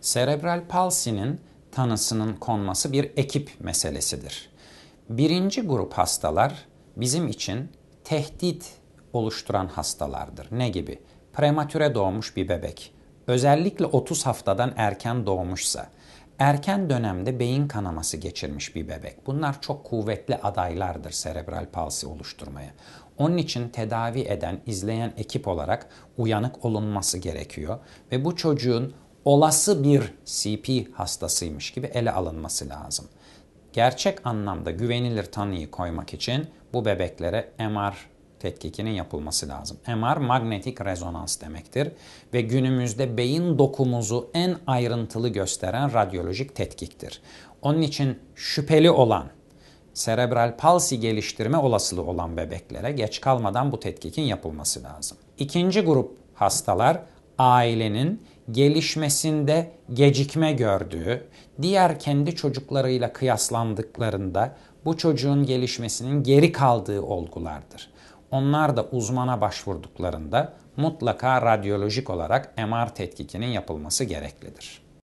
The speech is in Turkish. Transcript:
Serebral palsinin tanısının konması bir ekip meselesidir. Birinci grup hastalar bizim için tehdit oluşturan hastalardır. Ne gibi? Prematüre doğmuş bir bebek. Özellikle 30 haftadan erken doğmuşsa, erken dönemde beyin kanaması geçirmiş bir bebek. Bunlar çok kuvvetli adaylardır serebral palsi oluşturmaya. Onun için tedavi eden, izleyen ekip olarak uyanık olunması gerekiyor ve bu çocuğun olası bir CP hastasıymış gibi ele alınması lazım. Gerçek anlamda güvenilir tanıyı koymak için bu bebeklere MR tetkikinin yapılması lazım. MR magnetik rezonans demektir ve günümüzde beyin dokumuzu en ayrıntılı gösteren radyolojik tetkiktir. Onun için şüpheli olan serebral palsi geliştirme olasılığı olan bebeklere geç kalmadan bu tetkikin yapılması lazım. İkinci grup hastalar ailenin gelişmesinde gecikme gördüğü, diğer kendi çocuklarıyla kıyaslandıklarında bu çocuğun gelişmesinin geri kaldığı olgulardır. Onlar da uzmana başvurduklarında mutlaka radyolojik olarak MR tetkikinin yapılması gereklidir.